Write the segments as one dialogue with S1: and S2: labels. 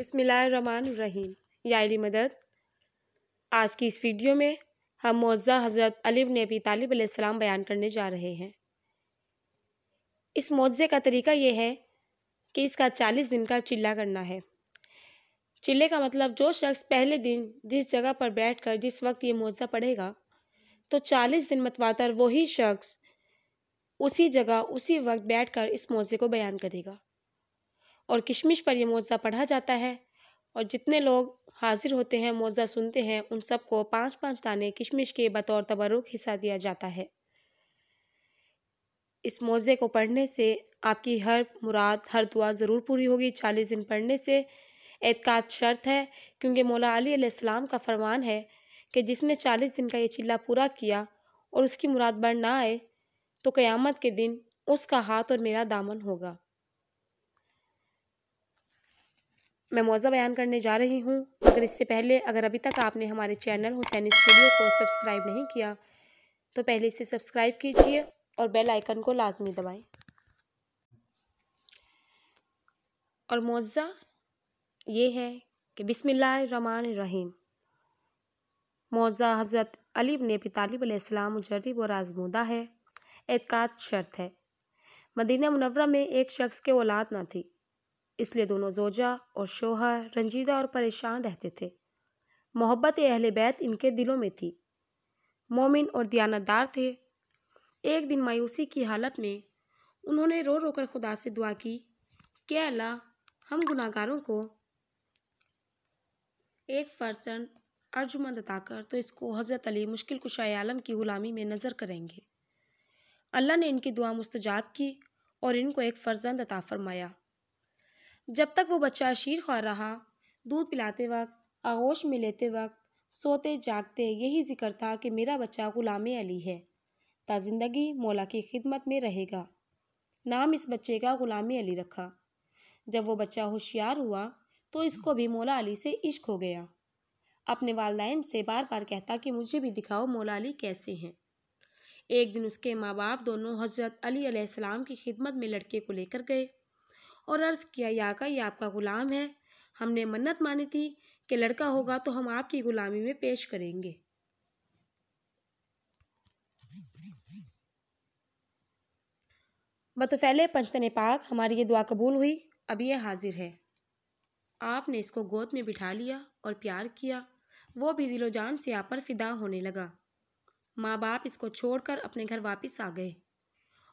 S1: रहीम याली मदद आज की इस वीडियो में हम मौज़ा हज़रत अलिब ने तालिब अलैहिस्सलाम बयान करने जा रहे हैं इस मौज़े का तरीका यह है कि इसका चालीस दिन का चिल्ला करना है चिल्ले का मतलब जो शख्स पहले दिन जिस जगह पर बैठ कर जिस वक्त ये मुआवजा पढ़ेगा तो चालीस दिन मतवातर वही शख्स उसी जगह उसी वक्त बैठकर इस मुआवजे को बयान करेगा और किशमिश पर यह मौज़ा पढ़ा जाता है और जितने लोग हाजिर होते हैं मौज़ा सुनते हैं उन सबको पाँच पाँच दाने किशमिश के बतौर तबरुक हिस्सा दिया जाता है इस मौज़े को पढ़ने से आपकी हर मुराद हर दुआ ज़रूर पूरी होगी चालीस दिन पढ़ने से एतकाद शर्त है क्योंकि मौला अली का फरमान है कि जिसने चालीस दिन का ये चिल्ला पूरा किया और उसकी मुराद बढ़ ना आए तो क़यामत के दिन उसका हाथ और मेरा दामन होगा मैं मुआवजा बयान करने जा रही हूँ अगर इससे पहले अगर अभी तक आपने हमारे चैनल हुसैन स्टूडियो को सब्सक्राइब नहीं किया तो पहले इसे सब्सक्राइब कीजिए और बेल आइकन को लाजमी दबाएं और मुआवजा ये है कि रमान रहीम मुआवजा हज़रत अलीब ने अबी तालब मुजरब और आजमूदा है एकाध शर्त है मदीना मुनवरा में एक शख्स के औलाद ना थी इसलिए दोनों जोजा और शोहर रंजीदा और परेशान रहते थे मोहब्बत अहल बैत इनके दिलों में थी मोमिन और दयानतदार थे एक दिन मायूसी की हालत में उन्होंने रो रोकर खुदा से दुआ की कि अल्लाह हम गुनागारों को एक फर्सन अर्जुमंद अता कर तो इसको हज़रत अली मुश्किल कुशा आलम की ग़ुलामी में नज़र करेंगे अल्लाह ने इनकी दुआ मुस्तजाब की और इनको एक फ़र्जंद अता फरमाया जब तक वो बच्चा शीर खा रहा दूध पिलाते वक्त आगोश में लेते वक्त सोते जागते यही जिक्र था कि मेरा बच्चा ग़ुलाम अली है ता ज़िंदगी मौला की खिदमत में रहेगा नाम इस बच्चे का ग़ुलाम अली रखा जब वो बच्चा होशियार हुआ तो इसको भी मौला अली से इश्क हो गया अपने वालदेन से बार बार कहता कि मुझे भी दिखाओ मौला अली कैसे हैं एक दिन उसके माँ बाप दोनों हज़रत अली सलाम की खिदमत में लड़के को लेकर गए और अर्ज़ किया या का ये आपका ग़ुलाम है हमने मन्नत मानी थी कि लड़का होगा तो हम आपकी ग़ुलामी में पेश करेंगे बतफैले पंचतन पाक हमारी ये दुआ कबूल हुई अब ये हाजिर है आपने इसको गोद में बिठा लिया और प्यार किया वो भी दिलोजान से आप पर फिदा होने लगा माँ बाप इसको छोड़कर अपने घर वापस आ गए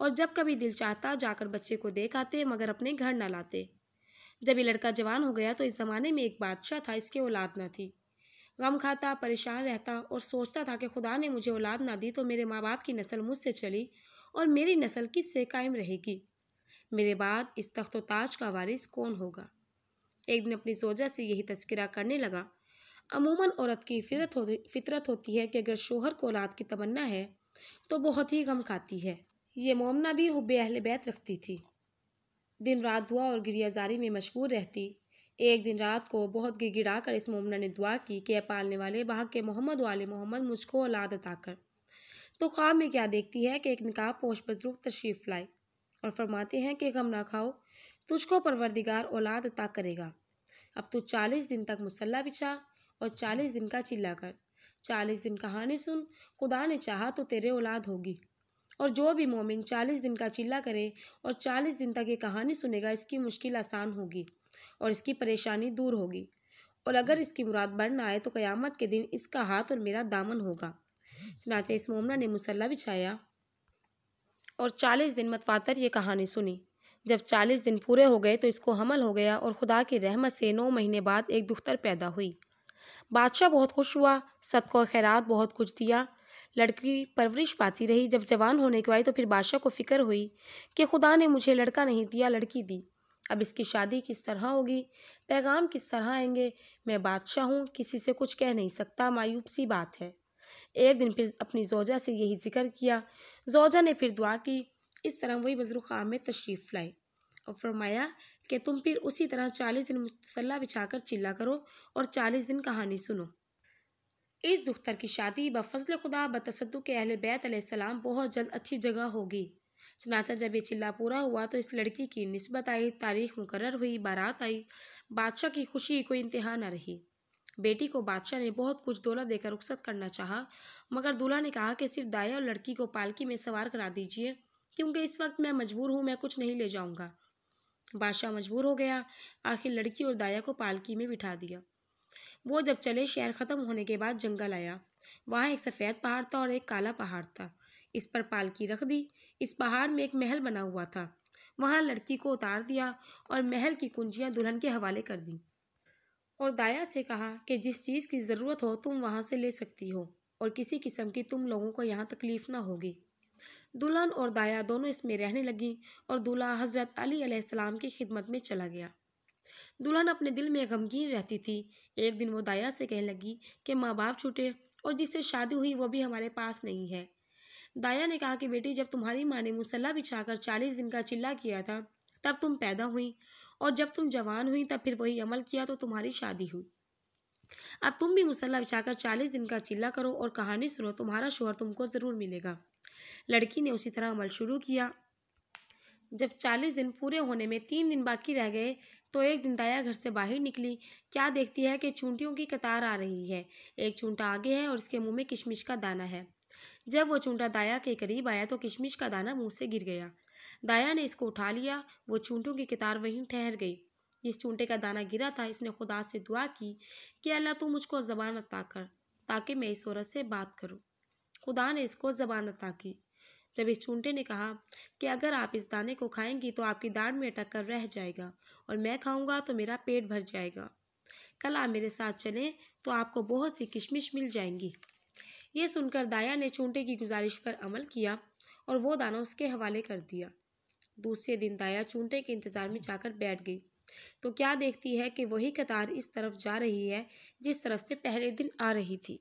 S1: और जब कभी दिल चाहता जाकर बच्चे को देख आते मगर अपने घर न लाते जब ये लड़का जवान हो गया तो इस ज़माने में एक बादशाह था इसकी औलाद न थी गम खाता परेशान रहता और सोचता था कि खुदा ने मुझे औलाद ना दी तो मेरे माँ बाप की नस्ल मुझसे चली और मेरी नस्ल किससे कायम रहेगी मेरे बाद इस तख्त ताज का वारिस कौन होगा एक दिन अपनी सोजा से यही तस्करा करने लगा अमूमन औरत की फिरत हो फितरत होती है कि अगर शोहर को औलाद की तमन्ना है तो बहुत ही गम खाती है ये मोमना भी हुब अहल बैत रखती थी दिन रात दुआ और गिरियाजारी में मशगूल रहती एक दिन रात को बहुत गिड़गिड़ा कर इस मोमना ने दुआ की कि पालने वाले बाग के मोहम्मद वाले मोहम्मद मुझको औलाद अता कर तो ख्वाब में क्या देखती है कि एक नकाब पोश बजरुग तशरीफ़ लाए और फरमाते हैं कि गम ना खाओ तुझको परवरदिगार औलाद अता करेगा अब तू चालीस दिन तक मुसल्ला बिछा और चालीस दिन का चिल्ला कर चालीस दिन कहानी सुन खुदा ने चाहा तो तेरे औलाद होगी और जो भी मोमिन चालीस दिन का चिल्ला करे और चालीस दिन तक ये कहानी सुनेगा इसकी मुश्किल आसान होगी और इसकी परेशानी दूर होगी और अगर इसकी मुराद बढ़ आए तो क़यामत के दिन इसका हाथ और मेरा दामन होगा चनाचे इस मोमना ने मुसल्ला बिछाया और चालीस दिन मतवातर ये कहानी सुनी जब चालीस दिन पूरे हो गए तो इसको हमल हो गया और खुदा की रहमत से नौ महीने बाद एक दुख्तर पैदा हुई बादशाह बहुत खुश हुआ सदको खैरात बहुत कुछ दिया लड़की परवरिश पाती रही जब जवान होने को आई तो फिर बादशाह को फिक्र हुई कि खुदा ने मुझे लड़का नहीं दिया लड़की दी अब इसकी शादी किस तरह होगी पैगाम किस तरह आएंगे मैं बादशाह हूँ किसी से कुछ कह नहीं सकता मायूब सी बात है एक दिन फिर अपनी जोजा से यही जिक्र किया जोजा ने फिर दुआ की इस तरह वही बजरू खाम में तशरीफ़ लाए और फरमाया कि तुम फिर उसी तरह चालीस दिन मुसल्ला कर चिल्ला करो और चालीस दिन कहानी सुनो इस दुख्तर की शादी बफजल खुदा बतसद के अहल बैतम बहुत जल्द अच्छी जगह होगी चनाचा जब ये चिल्ला पूरा हुआ तो इस लड़की की नस्बत आई तारीख मुकर हुई बारात आई बादशाह की खुशी कोई इंतहा न रही बेटी को बादशाह ने बहुत कुछ दौलत देकर रुखसत करना चाहा मगर दूल्हा ने कहा कि सिर्फ दाया और लड़की को पालकी में सवार करा दीजिए क्योंकि इस वक्त मैं मजबूर हूँ मैं कुछ नहीं ले जाऊँगा बादशाह मजबूर हो गया आखिर लड़की और दाया को पालकी में बिठा दिया वो जब चले शहर ख़त्म होने के बाद जंगल आया वहाँ एक सफ़ेद पहाड़ था और एक काला पहाड़ था इस पर पालकी रख दी इस पहाड़ में एक महल बना हुआ था वहाँ लड़की को उतार दिया और महल की कुंजियाँ दुल्हन के हवाले कर दी और दाया से कहा कि जिस चीज़ की ज़रूरत हो तुम वहाँ से ले सकती हो और किसी किस्म की तुम लोगों को यहाँ तकलीफ़ ना होगी दुल्हन और दाया दोनों इसमें रहने लगी और दूल्हा हज़रत अली सलाम की खिदमत में चला गया दुल्हन अपने दिल में गमगीन रहती थी एक दिन वो दाया से कहने लगी कि माँ बाप छूटे और जिससे शादी हुई वो भी हमारे पास नहीं है दाया ने कहा कि बेटी जब तुम्हारी माँ ने मुसल्ला कर चालीस दिन का चिल्ला किया था तब तुम पैदा हुई और जब तुम जवान हुई तब फिर वही अमल किया तो तुम्हारी शादी हुई अब तुम भी मुसल्ला बिछाकर चालीस दिन का चिल्ला करो और कहानी सुनो तुम्हारा शोहर तुमको ज़रूर मिलेगा लड़की ने उसी तरह अमल शुरू किया जब चालीस दिन पूरे होने में तीन दिन बाकी रह गए तो एक दिन दाया घर से बाहर निकली क्या देखती है कि चूंटियों की कतार आ रही है एक चूंटा आगे है और उसके मुंह में किशमिश का दाना है जब वो चूंटा दाया के करीब आया तो किशमिश का दाना मुंह से गिर गया दाया ने इसको उठा लिया वो चूंटों की कतार वहीं ठहर गई जिस चूंटे का दाना गिरा था इसने खुदा से दुआ की कि अल्लाह तू मुझको ज़बान अता कर ताकि मैं इस औरत से बात करूँ खुदा ने इसको ज़बान अता की जब इस चूंटे ने कहा कि अगर आप इस दाने को खाएंगी तो आपकी दाँड में अटक कर रह जाएगा और मैं खाऊंगा तो मेरा पेट भर जाएगा कल आप मेरे साथ चलें तो आपको बहुत सी किशमिश मिल जाएंगी ये सुनकर दाया ने चूंटे की गुजारिश पर अमल किया और वो दाना उसके हवाले कर दिया दूसरे दिन दाया चूंटे के इंतज़ार में जाकर बैठ गई तो क्या देखती है कि वही कतार इस तरफ जा रही है जिस तरफ से पहले दिन आ रही थी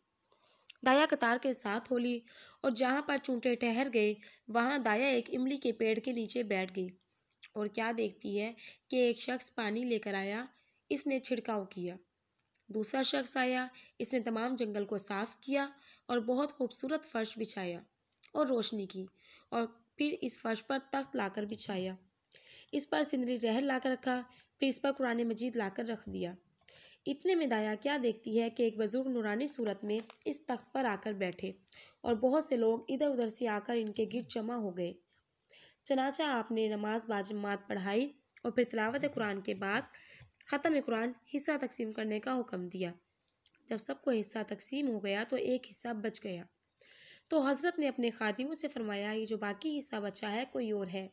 S1: दाया कतार के साथ होली और जहाँ पर चूंटे ठहर गए वहाँ दाया एक इमली के पेड़ के नीचे बैठ गई और क्या देखती है कि एक शख्स पानी लेकर आया इसने छिड़काव किया दूसरा शख्स आया इसने तमाम जंगल को साफ किया और बहुत खूबसूरत फर्श बिछाया और रोशनी की और फिर इस फर्श पर तख्त लाकर बिछाया इस पर सिंदरी रहर लाकर रखा फिर इस पर कुरान मजीद लाकर रख दिया इतने में दाया क्या देखती है कि एक बुजुर्ग नूरानी सूरत में इस तख्त पर आकर बैठे और बहुत से लोग इधर उधर से आकर इनके गिर जमा हो गए चनाचा आपने नमाज बाजमात पढ़ाई और फिर तलावत कुरान के बाद ख़त्म कुरान हिस्सा तकसीम करने का हुक्म दिया जब सबको हिस्सा तकसीम हो गया तो एक हिस्सा बच गया तो हज़रत ने अपने खादिमों से फरमाया ये जो बाकी हिस्सा बचा है कोई और है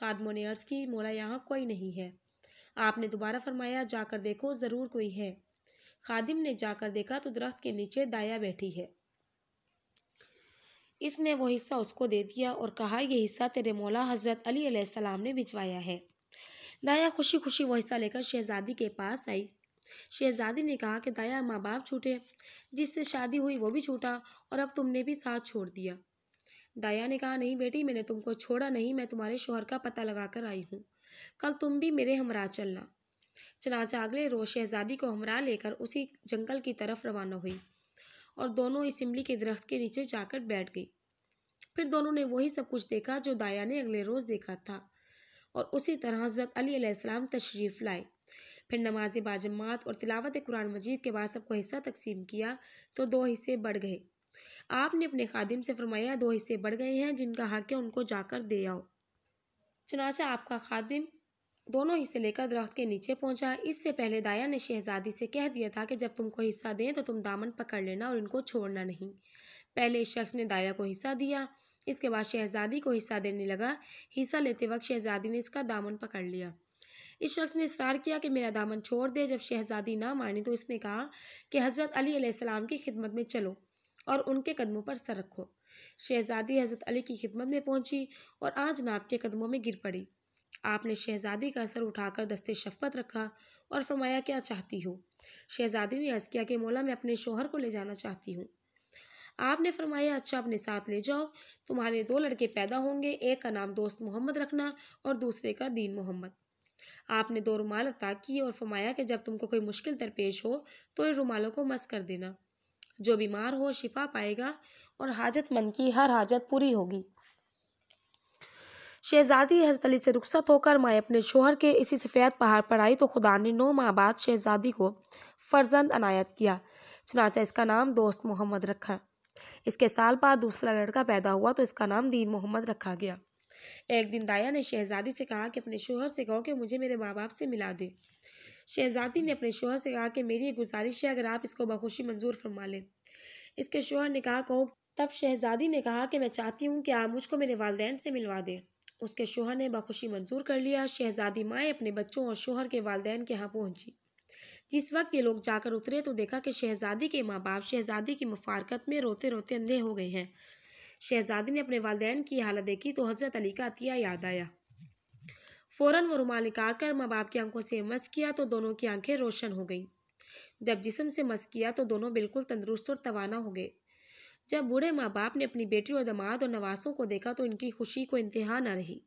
S1: खादमों ने अर्ज़ की मोला यहाँ कोई नहीं है आपने दोबारा फरमाया जाकर देखो ज़रूर कोई है खादिम ने जाकर देखा तो दरख्त के नीचे दाया बैठी है इसने वो हिस्सा उसको दे दिया और कहा यह हिस्सा तेरे मौला हज़रत अली अलैहिस्सलाम ने भिजवाया है दाया खुशी खुशी वो हिस्सा लेकर शहज़ादी के पास आई शहज़ादी ने कहा कि दाया माँ बाप छूटे जिससे शादी हुई वो भी छूटा और अब तुमने भी साथ छोड़ दिया दाया ने कहा नहीं बेटी मैंने तुमको छोड़ा नहीं मैं तुम्हारे शोहर का पता लगा कर आई हूँ कल तुम भी मेरे हमरा चलना चनाचा अगले रोज शहजादी को हमरा लेकर उसी जंगल की तरफ रवाना हुई और दोनों इस इमली के दरख्त के नीचे जाकर बैठ गई फिर दोनों ने वही सब कुछ देखा जो दाया ने अगले रोज़ देखा था और उसी तरह हज़रत अलीसम तशरीफ़ लाए फिर नमाज बाजमात और तिलावत कुरान मजीद के बाद सबको हिस्सा तकसीम किया तो दो हिस्से बढ़ गए आपने अपने खादिम से फरमाया दो हिस्से बढ़ गए हैं जिनका हक है उनको जाकर दे आओ चनाचा आपका खादिम दोनों हिस्से लेकर दरख्त के नीचे पहुंचा इससे पहले दाया ने शहजादी से कह दिया था कि जब तुमको हिस्सा दें तो तुम दामन पकड़ लेना और इनको छोड़ना नहीं पहले इस शख्स ने दाया को हिस्सा दिया इसके बाद शहजादी को हिस्सा देने लगा हिस्सा लेते वक्त शहजादी ने इसका दामन पकड़ लिया इस शख्स ने इसरार किया कि मेरा दामन छोड़ दे जब शहजादी ना मानी तो इसने कहा कि हज़रत अली सलाम की खिदमत में चलो और उनके कदमों पर सर रखो शहजादी हजरत अली की खिदमत में पहुंची और आज नाप के कदमों में गिर पड़ी आपने शहजादी का सर उठाकर दस्ते शफकत रखा और फरमाया क्या चाहती हो शहजादी ने अर्ज़ किया कि मौला मैं अपने शोहर को ले जाना चाहती हूँ आपने फरमाया अच्छा अपने साथ ले जाओ तुम्हारे दो लड़के पैदा होंगे एक का नाम दोस्त मोहम्मद रखना और दूसरे का दीन मोहम्मद आपने दो रुमाल अता किए और फरमाया कि जब तुमको कोई मुश्किल दरपेश हो तो इन रुमालों को मस कर देना जो बीमार हो शिफा पाएगा और हाजतमंद की हर हाजत पूरी होगी शहजादी हजरत अली से रुखसत होकर माए अपने शोहर के इसी सफ़ेद पहाड़ पर आई तो खुदा ने नौ माह बाद शहजादी को फर्जंद अनायत किया चनाचा इसका नाम दोस्त मोहम्मद रखा इसके साल बाद दूसरा लड़का पैदा हुआ तो इसका नाम दीन मोहम्मद रखा गया एक दिन दाया ने शहजादी से कहा कि अपने शोहर से कहो कि मुझे मेरे माँ बाप से मिला दे शहजादी ने अपने शोहर से कहा कि मेरी ये गुजारिश है अगर आप इसको बखुशी मंजूर फरमा लें इसके शोहर ने कहा कहो तब शहजादी ने कहा कि मैं चाहती हूँ कि आप मुझको मेरे वालदेन से मिलवा दें उसके शोहर ने बखुशी मंजूर कर लिया शहजादी माएँ अपने बच्चों और शोहर के वालदेन के यहाँ पहुँची जिस वक्त ये लोग जाकर उतरे तो देखा कि शहजादी के माँ बाप शहजादी की मफारकत में रोते रोते अंधे हो गए हैं शहजादी ने अपने वालदेन की हालत देखी तो हज़रत अली का अतिया याद आया फ़ौरन वो रुमाल निकाल कर माँ बाप की आंखों से मस किया तो दोनों की आंखें रोशन हो गईं जब जिसम से मस किया तो दोनों बिल्कुल तंदरुस्त और तवाना हो गए जब बूढ़े माँ बाप ने अपनी बेटी और दमाद और नवासों को देखा तो इनकी खुशी को इंतहा न रही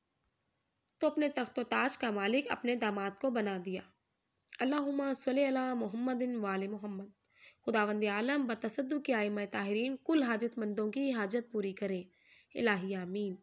S1: तो अपने ताज का मालिक अपने दामाद को बना दिया अल्लाहुम्मा सल अला मोहम्मद वाल मोहम्मद खुदावंद आलम बतसद के आयम ताहरीन कुल हाजतमंदों की हाजत पूरी करें इलाही आमीन